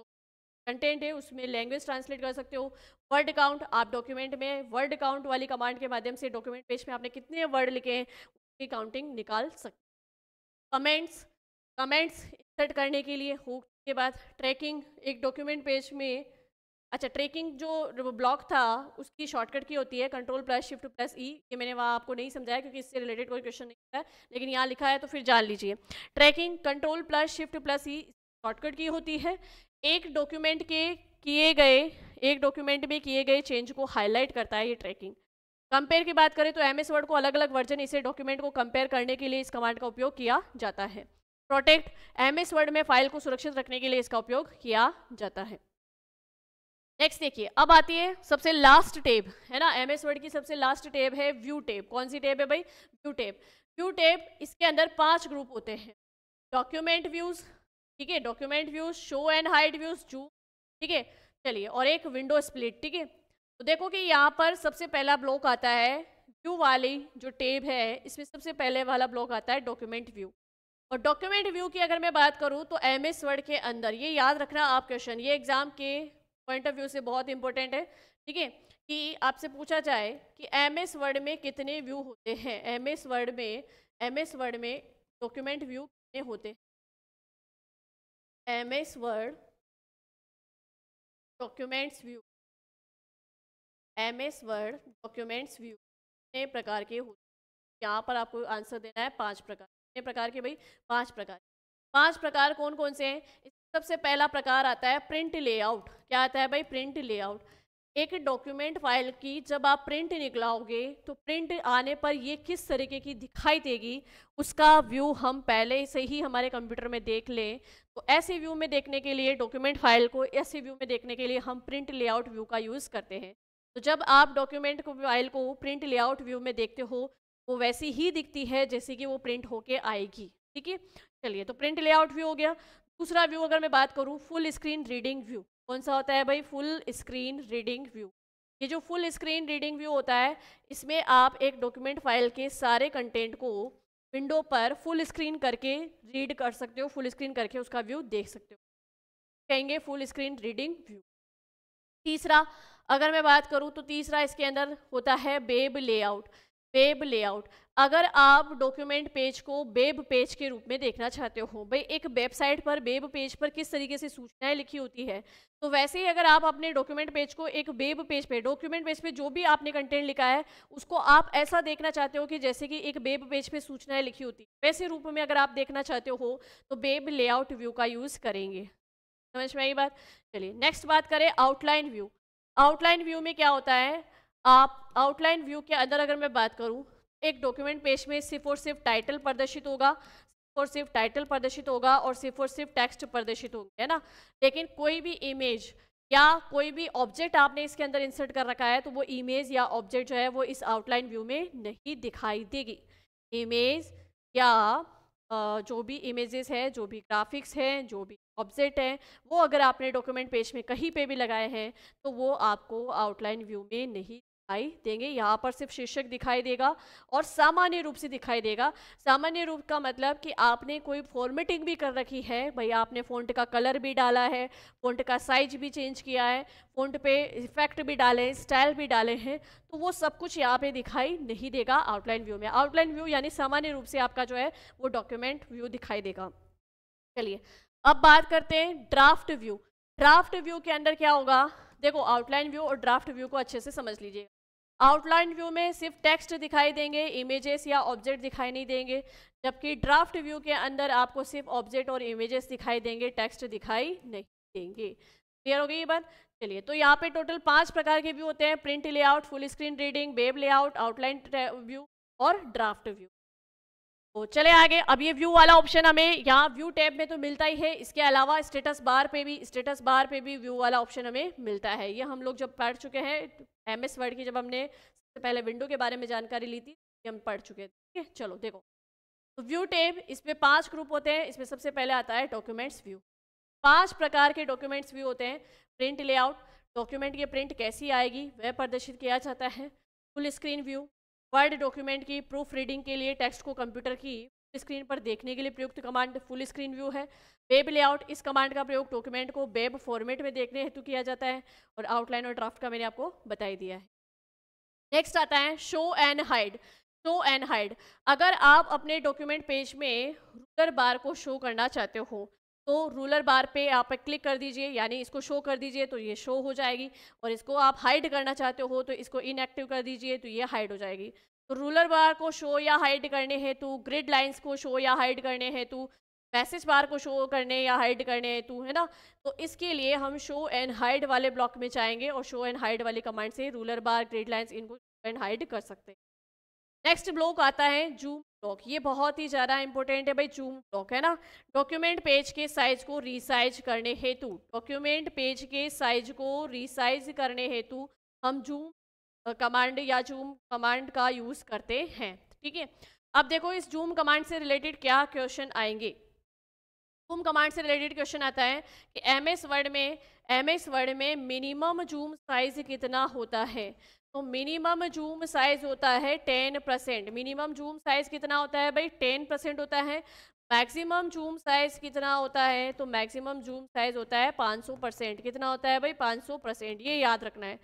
कंटेंट है उसमें लैंग्वेज ट्रांसलेट कर सकते हो वर्ड काउंट आप डॉक्यूमेंट में वर्ड काउंट वाली कमांड के माध्यम से डॉक्यूमेंट पेज में आपने कितने वर्ड लिखे हैं की काउंटिंग निकाल सकते कमेंट्स कमेंट्स इंसर्ट करने के लिए हुक के बाद ट्रैकिंग एक डॉक्यूमेंट पेज में अच्छा ट्रैकिंग जो ब्लॉक था उसकी शॉर्टकट की होती है control plus shift plus E ये मैंने वहाँ आपको नहीं समझाया क्योंकि इससे रिलेटेड कोई क्वेश्चन नहीं है लेकिन यहाँ लिखा है तो फिर जान लीजिए tracking control plus shift plus E shortcut की होती है एक डॉक्यूमेंट के किए गए एक डॉक्यूमेंट में किए गए चेंज को हाईलाइट करता है ये ट्रैकिंग कंपेयर की बात करें तो एम एस वर्ड को अलग अलग वर्जन इसे डॉक्यूमेंट को कंपेयर करने के लिए इस कमांड का उपयोग किया जाता है प्रोटेक्ट एम एस वर्ड में फाइल को सुरक्षित रखने के लिए इसका उपयोग किया जाता है नेक्स्ट देखिए अब आती है सबसे लास्ट टेब है ना एम एस वर्ड की सबसे लास्ट टेब है व्यू टेब कौन सी टेब है भाई व्यू टेब व्यू टेब इसके अंदर पांच ग्रुप होते हैं डॉक्यूमेंट व्यूज ठीक है document views show and hide views जू ठीक है चलिए और एक विंडो स्प्लिट ठीक है तो देखो कि यहाँ पर सबसे पहला ब्लॉक आता है व्यू वाली जो टेब है इसमें सबसे पहले वाला ब्लॉक आता है डॉक्यूमेंट व्यू और डॉक्यूमेंट व्यू की अगर मैं बात करूँ तो एम एस वर्ड के अंदर ये याद रखना आप क्वेश्चन ये एग्ज़ाम के पॉइंट ऑफ व्यू से बहुत इंपॉर्टेंट है ठीक है कि आपसे पूछा जाए कि एम एस वर्ड में कितने व्यू होते हैं एम एस वर्ड में एम एस वर्ड में डॉक्यूमेंट व्यू कितने होते हैं M S Word documents view M S Word documents view कितने प्रकार के होते हैं यहाँ पर आपको आंसर देना है पाँच प्रकार कितने प्रकार के भाई पाँच प्रकार पाँच प्रकार कौन कौन से हैं सबसे पहला प्रकार आता है प्रिंट लेआउट क्या आता है भाई प्रिंट लेआउट एक डॉक्यूमेंट फाइल की जब आप प्रिंट निकलाओगे तो प्रिंट आने पर ये किस तरीके की दिखाई देगी उसका व्यू हम पहले से ही हमारे कंप्यूटर में देख लें तो ऐसे व्यू में देखने के लिए डॉक्यूमेंट फाइल को ऐसे व्यू में देखने के लिए हम प्रिंट लेआउट व्यू का यूज़ करते हैं तो जब आप डॉक्यूमेंट को फाइल को प्रिंट लेआउट व्यू में देखते हो वो वैसी ही दिखती है जैसे कि वो प्रिंट होके आएगी ठीक है चलिए तो प्रिंट लेआउट व्यू हो गया दूसरा व्यू अगर मैं बात करूँ फुल स्क्रीन रीडिंग व्यू कौन सा होता है भाई फुल स्क्रीन रीडिंग व्यू ये जो फुल स्क्रीन रीडिंग व्यू होता है इसमें आप एक डॉक्यूमेंट फाइल के सारे कंटेंट को विंडो पर फुल स्क्रीन करके रीड कर सकते हो फुल स्क्रीन करके उसका व्यू देख सकते हो कहेंगे फुल स्क्रीन रीडिंग व्यू तीसरा अगर मैं बात करूँ तो तीसरा इसके अंदर होता है बेब लेआउट बेब लेआउट अगर आप डॉक्यूमेंट पेज को बेब पेज के रूप में देखना चाहते हो भाई एक वेबसाइट पर बेब पेज पर किस तरीके से सूचनाएं लिखी होती है तो वैसे ही अगर आप अपने डॉक्यूमेंट पेज को एक बेब पेज पे डॉक्यूमेंट पेज पे जो भी आपने कंटेंट लिखा है उसको आप ऐसा देखना चाहते हो कि जैसे कि एक बेब पेज पे सूचनाएँ लिखी होती है वैसे रूप में अगर आप देखना चाहते हो तो बेब लेआउट व्यू का यूज़ करेंगे समझ में आई बात चलिए नेक्स्ट बात करें आउटलाइन व्यू आउटलाइन व्यू में क्या होता है आप आउटलाइन व्यू के अंदर अगर मैं बात करूँ एक डॉक्यूमेंट पेज में सिर्फ और सिर्फ टाइटल प्रदर्शित होगा सिर्फ और सिर्फ टाइटल प्रदर्शित होगा और सिर्फ और सिर्फ टेक्स्ट प्रदर्शित होंगे है ना लेकिन कोई भी इमेज या कोई भी ऑब्जेक्ट आपने इसके अंदर इंसर्ट कर रखा है तो वो इमेज या ऑब्जेक्ट जो है वो इस आउटलाइन व्यू में नहीं दिखाई देगी इमेज या जो भी इमेजेस है जो भी ग्राफिक्स हैं जो भी ऑब्जेक्ट है वो अगर आपने डॉक्यूमेंट पेज में कहीं पे भी लगाए हैं तो वो आपको आउटलाइन व्यू में नहीं दिखाई देंगे यहाँ पर सिर्फ शीर्षक दिखाई देगा और सामान्य रूप से दिखाई देगा सामान्य रूप का मतलब कि आपने कोई फॉर्मेटिंग भी कर रखी है भाई आपने फ़ॉन्ट का कलर भी डाला है फ़ॉन्ट का साइज भी चेंज किया है फ़ॉन्ट पे इफेक्ट भी डाले हैं स्टाइल भी डाले हैं तो वो सब कुछ यहाँ पे दिखाई नहीं देगा आउटलाइन व्यू में आउटलाइन व्यू यानी सामान्य रूप से आपका जो है वो डॉक्यूमेंट व्यू दिखाई देगा चलिए अब बात करते हैं ड्राफ्ट व्यू ड्राफ्ट व्यू के अंदर क्या होगा देखो आउटलाइन व्यू और ड्राफ्ट व्यू को अच्छे से समझ लीजिए आउटलाइन व्यू में सिर्फ टेक्स्ट दिखाई देंगे इमेजेस या ऑब्जेक्ट दिखाई नहीं देंगे जबकि ड्राफ्ट व्यू के अंदर आपको सिर्फ ऑब्जेक्ट और इमेजेस दिखाई देंगे टेक्स्ट दिखाई नहीं देंगे क्लियर हो गई ये बात चलिए तो यहाँ पे टोटल पांच प्रकार के व्यू होते हैं print layout full screen reading web layout outline view और ड्राफ्ट व्यू तो चले आगे अब ये व्यू वाला ऑप्शन हमें यहाँ व्यू टैब में तो मिलता ही है इसके अलावा स्टेटस बार पे भी स्टेटस बार पे भी व्यू वाला ऑप्शन हमें मिलता है ये हम लोग जब पढ़ चुके हैं एम एस वर्ड की जब हमने सबसे पहले विंडो के बारे में जानकारी ली थी हम पढ़ चुके थे ठीक है चलो देखो तो व्यू टैब इसमें पाँच ग्रुप होते हैं इसमें सबसे पहले आता है डॉक्यूमेंट्स व्यू पाँच प्रकार के डॉक्यूमेंट्स व्यू होते हैं प्रिंट लेआउट डॉक्यूमेंट की प्रिंट कैसी आएगी वह प्रदर्शित किया जाता है full screen view Word document की प्रूफ रीडिंग के लिए टेक्स्ट को कंप्यूटर की स्क्रीन पर देखने के लिए प्रयुक्त कमांड फुल स्क्रीन व्यू है वेब लेआउट इस कमांड का प्रयोग डॉक्यूमेंट को वेब फॉर्मेट में देखने हेतु किया जाता है और आउटलाइन और ड्राफ्ट का मैंने आपको बताई दिया है नेक्स्ट आता है show and hide show and hide अगर आप अपने डॉक्यूमेंट पेज में रूलर बार को शो करना चाहते हो तो रूलर बार पे आप क्लिक कर दीजिए यानी इसको शो कर दीजिए तो ये शो हो जाएगी और इसको आप हाइड करना चाहते हो तो इसको इनएक्टिव कर दीजिए तो ये हाइड हो जाएगी तो रूलर बार को शो या हाइड करने हेतु ग्रिड लाइंस को शो या हाइड करने हेतु मैसेज बार को शो करने या हाइड करने हेतु है ना तो इसके लिए हम शो एंड हाइड वाले ब्लॉक में जाएंगे और शो एंड हाइड वाले कमांड से रूलर बार ग्रिड लाइन्स इनको एंड हाइड कर सकते हैं नेक्स्ट ब्लॉक आता है जूम डॉक ये बहुत ही ज़्यादा इंपॉर्टेंट है भाई जूम डॉक है ना डॉक्यूमेंट पेज के साइज को रिसाइज करने हेतु डॉक्यूमेंट पेज के साइज को रिसाइज करने हेतु हम जूम कमांड या जूम कमांड का यूज़ करते हैं ठीक है अब देखो इस जूम कमांड से रिलेटेड क्या क्वेश्चन आएंगे जूम कमांड से रिलेटेड क्वेश्चन आता है कि एम एस वर्ड में एम एस वर्ड में मिनिमम जूम साइज कितना होता है तो मिनिमम जूम साइज होता है ten percent minimum zoom size कितना होता है भाई टेन परसेंट होता है मैक्सिमम जूम साइज कितना होता है तो मैक्सिमम जूम साइज होता है 500 परसेंट कितना होता है भाई 500 परसेंट ये याद रखना है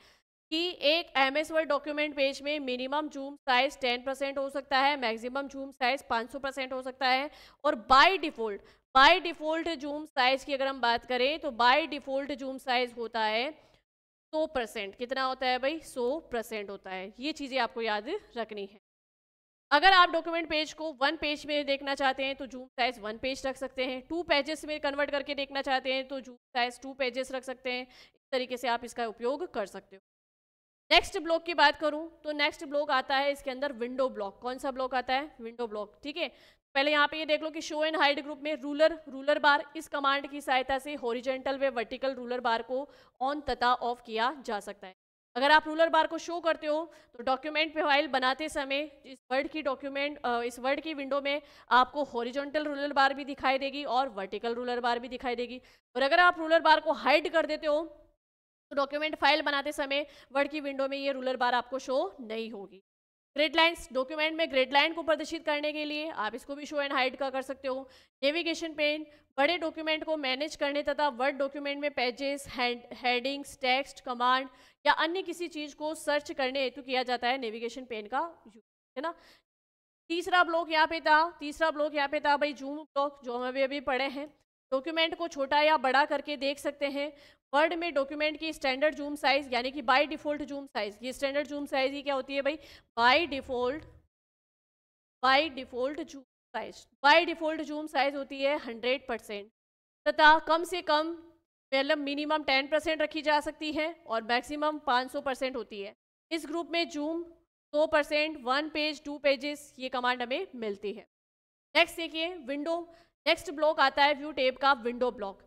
कि एक M S Word document page में मिनिमम जूम साइज 10 परसेंट हो सकता है मैक्सिमम जूम साइज 500 परसेंट हो सकता है और by default by default zoom size की अगर हम बात करें तो बाय डिफ़ॉल्ट जूम साइज होता है सौ परसेंट कितना होता है भाई सौ परसेंट होता है ये चीज़ें आपको याद रखनी है अगर आप डॉक्यूमेंट पेज को वन पेज में देखना चाहते हैं तो जूम साइज वन पेज रख सकते हैं टू पेजेस में कन्वर्ट करके देखना चाहते हैं तो जूम साइज टू पेजेस रख सकते हैं इस तरीके से आप इसका उपयोग कर सकते हो नेक्स्ट ब्लॉक की बात करूं तो नेक्स्ट ब्लॉक आता है इसके अंदर विंडो ब्लॉक कौन सा ब्लॉक आता है विंडो ब्लॉक ठीक है पहले यहाँ पे ये देख लो कि शो एंड हाइड ग्रुप में रूलर रूलर बार इस कमांड की सहायता से हॉरिजेंटल वे वर्टिकल रूलर बार को ऑन तथा ऑफ किया जा सकता है अगर आप रूलर बार को शो करते हो तो डॉक्यूमेंट पे फाइल बनाते समय इस वर्ड की डॉक्यूमेंट इस वर्ड की विंडो में आपको हॉरिजॉन्टल रूलर बार भी दिखाई देगी और वर्टिकल रूलर बार भी दिखाई देगी और अगर आप रूलर बार को हाइड कर देते हो डॉक्यूमेंट फाइल बनाते समय वर्ड की विंडो में ये रूलर बार आपको शो नहीं होगी ग्रेड लाइन्स डॉक्यूमेंट में ग्रेड लाइन को प्रदर्शित करने के लिए आप इसको भी शो एंड हाइड का कर सकते हो नेविगेशन पेन बड़े डॉक्यूमेंट को मैनेज करने तथा वर्ड डॉक्यूमेंट में पेजेस हेडिंग्स टेक्स्ट कमांड या अन्य किसी चीज़ को सर्च करने हेतु किया जाता है नेविगेशन पेन का यूज है ना तीसरा ब्लॉक यहाँ पे था तीसरा ब्लॉक यहाँ पे था भाई जूम ब्लॉक जो हम अभी अभी पढ़े हैं डॉक्यूमेंट को छोटा या बड़ा करके देख सकते हैं वर्ड में डॉक्यूमेंट की स्टैंडर्ड जूम साइज यानी कि बाय डिफॉल्ट जूम साइज ये स्टैंडर्ड जूम साइज ही क्या होती है भाई by default by default zoom size by default zoom size होती है हंड्रेड परसेंट तथा कम से कम मतलब मिनिमम टेन परसेंट रखी जा सकती है और मैक्सिमम पाँच सौ परसेंट होती है इस ग्रुप में जूम सौ percent one page two pages ये कमांड हमें मिलती है नेक्स्ट देखिए विंडो नेक्स्ट ब्लॉक आता है व्यू टेप का विंडो ब्लॉक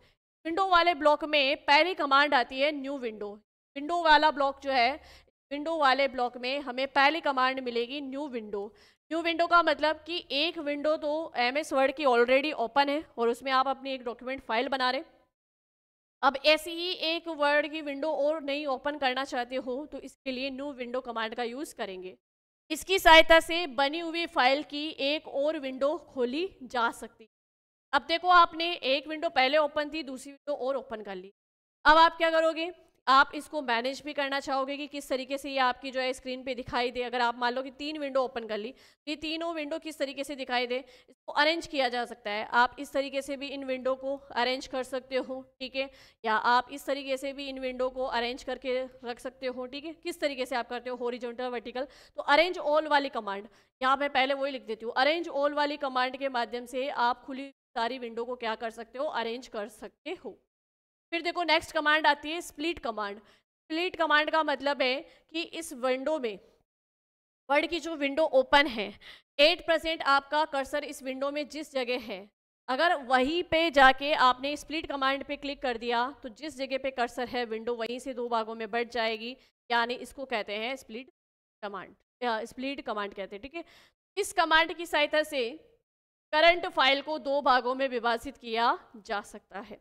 विंडो वाले ब्लॉक में पहली कमांड आती है न्यू विंडो विंडो वाला ब्लॉक जो है विंडो वाले ब्लॉक में हमें पहली कमांड मिलेगी न्यू विंडो न्यू विंडो का मतलब कि एक विंडो तो एम एस वर्ड की ऑलरेडी ओपन है और उसमें आप अपनी एक डॉक्यूमेंट फाइल बना रहे अब ऐसी ही एक वर्ड की विंडो और नई ओपन करना चाहते हो तो इसके लिए न्यू विंडो कमांड का यूज़ करेंगे इसकी सहायता से बनी हुई फाइल की एक और विंडो खोली जा सकती अब देखो आपने एक विंडो पहले ओपन थी दूसरी विंडो और ओपन कर ली अब आप क्या करोगे आप इसको मैनेज भी करना चाहोगे कि किस तरीके से ये आपकी जो है स्क्रीन पे दिखाई दे अगर आप मान लो कि तीन विंडो ओपन कर ली तो ये तीनों विंडो किस तरीके से दिखाई दे इसको अरेंज किया जा सकता है आप इस तरीके से भी इन विंडो को अरेंज कर सकते हो ठीक है या आप इस तरीके से भी इन विंडो को अरेंज करके रख सकते हो ठीक है किस तरीके से आप करते हो हॉरिजॉन्टल वर्टिकल तो अरेंज ऑल वाली कमांड यहाँ मैं पहले वही लिख देती हूँ अरेंज ऑल वाली कमांड के माध्यम से आप खुली सारी विंडो को क्या कर सकते हो अरेंज कर सकते हो फिर देखो नेक्स्ट कमांड आती है स्प्लिट कमांड स्प्लिट कमांड का मतलब है कि इस विंडो में वर्ड की जो विंडो ओपन है एट परसेंट आपका कर्सर इस विंडो में जिस जगह है अगर वहीं पे जाके आपने स्प्लिट कमांड पे क्लिक कर दिया तो जिस जगह पे कर्सर है विंडो वहीं से दो भागों में बढ़ जाएगी यानी इसको कहते हैं स्प्लिट कमांड स्प्लिट कमांड कहते हैं ठीक है इस कमांड की सहायता से करंट फाइल को दो भागों में विभाजित किया जा सकता है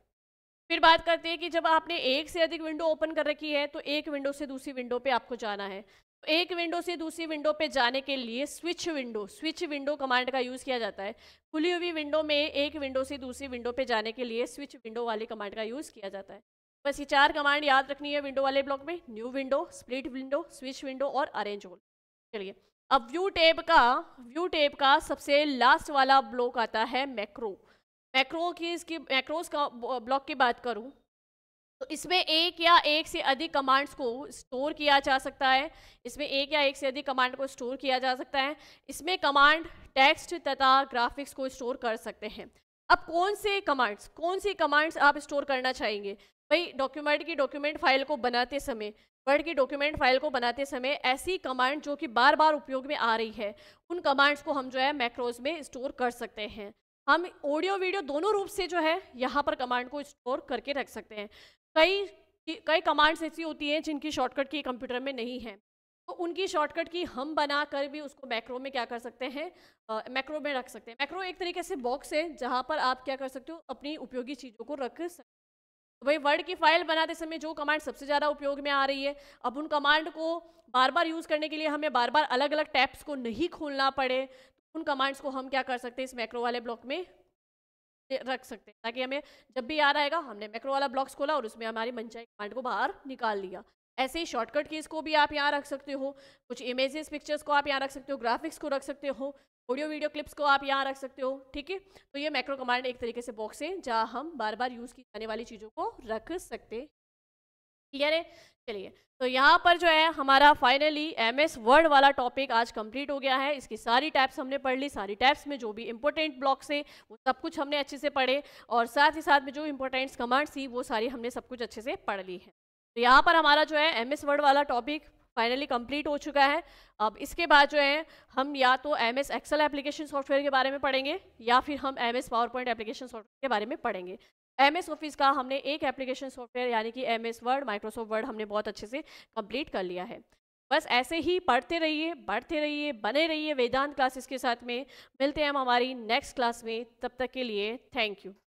फिर बात करते हैं कि जब आपने एक से अधिक विंडो ओपन कर रखी है तो एक विंडो से दूसरी विंडो पे आपको जाना है तो एक विंडो से दूसरी विंडो पे जाने के लिए switch window switch window command का यूज़ किया जाता है खुली हुई विंडो में एक विंडो से दूसरी विंडो पे जाने के लिए स्विच विंडो वाले कमांड का यूज़ किया जाता है बस ये चार कमांड याद रखनी है विंडो वाले ब्लॉक में new window split window switch window और अरेंज होल चलिए अब व्यू टेप का व्यू टेप का सबसे लास्ट वाला ब्लॉक आता है मैक्रो मैक्रो की इसकी मैक्रोस का ब्लॉक की बात करूँ तो इसमें एक या एक से अधिक कमांड्स को स्टोर किया जा सकता है इसमें एक या एक से अधिक कमांड को स्टोर किया जा सकता है इसमें कमांड टेक्स्ट तथा ग्राफिक्स को स्टोर कर सकते हैं अब कौन से कमांड्स कौन सी कमांड्स आप स्टोर करना चाहेंगे भाई डॉक्यूमेंट की डॉक्यूमेंट फाइल को बनाते समय वर्ड की डॉक्यूमेंट फाइल को बनाते समय ऐसी कमांड जो कि बार बार उपयोग में आ रही है उन कमांड्स को हम जो है मैक्रोज में स्टोर कर सकते हैं हम ऑडियो वीडियो दोनों रूप से जो है यहाँ पर कमांड को स्टोर करके रख सकते हैं कई कई कमांड्स ऐसी होती हैं जिनकी शॉर्टकट की कंप्यूटर में नहीं है तो उनकी शॉर्टकट की हम बना कर भी उसको मैक्रो में क्या कर सकते हैं मैक्रो में रख सकते हैं मैक्रो एक तरीके से बॉक्स है जहाँ पर आप क्या कर सकते हो अपनी उपयोगी चीज़ों को रख सकते वही वर्ड की फाइल बनाते समय जो कमांड सबसे ज़्यादा उपयोग में आ रही है अब उन कमांड को बार बार यूज़ करने के लिए हमें बार बार अलग अलग टैप्स को नहीं खोलना पड़े तो उन कमांड्स को हम क्या कर सकते हैं इस मैक्रो वाले ब्लॉक में रख सकते हैं ताकि हमें जब भी याद आएगा हमने मैक्रो वाला ब्लॉक्स खोला और उसमें हमारी मनचाही कमांड को बाहर निकाल लिया ऐसे ही शॉर्टकट कीज़ को भी आप यहाँ रख सकते हो कुछ इमेजेस पिक्चर्स को आप यहाँ रख सकते हो ग्राफिक्स को रख सकते हो ऑडियो वीडियो क्लिप्स को आप यहाँ रख सकते हो ठीक है तो ये मैक्रो कमांड एक तरीके से बॉक्स है जहाँ हम बार बार यूज़ की जाने वाली चीज़ों को रख सकते क्लियर है चलिए तो यहाँ पर जो है हमारा फाइनली एम एस वर्ड वाला टॉपिक आज कंप्लीट हो गया है इसकी सारी टैप्स हमने पढ़ ली सारी टैप्स में जो भी इंपॉर्टेंट ब्लॉक्स है वो सब कुछ हमने अच्छे से पढ़े और साथ ही साथ में जो इंपॉर्टेंट कमांड्स थी वो सारी हमने सब कुछ अच्छे से पढ़ ली है तो यहाँ पर हमारा जो है एम एस वर्ड वाला टॉपिक फाइनली कंप्लीट हो चुका है अब इसके बाद जो है हम या तो M S Excel application software के बारे में पढ़ेंगे या फिर हम M S PowerPoint application software के बारे में पढ़ेंगे एम एस ऑफिस का हमने एक एप्लीकेशन सॉफ्टवेयर यानी कि M S Word Microsoft Word हमने बहुत अच्छे से कंप्लीट कर लिया है बस ऐसे ही पढ़ते रहिए बढ़ते रहिए बने रहिए वेदांत क्लासेस के साथ में मिलते हैं हम हमारी नेक्स्ट क्लास में तब तक के लिए थैंक यू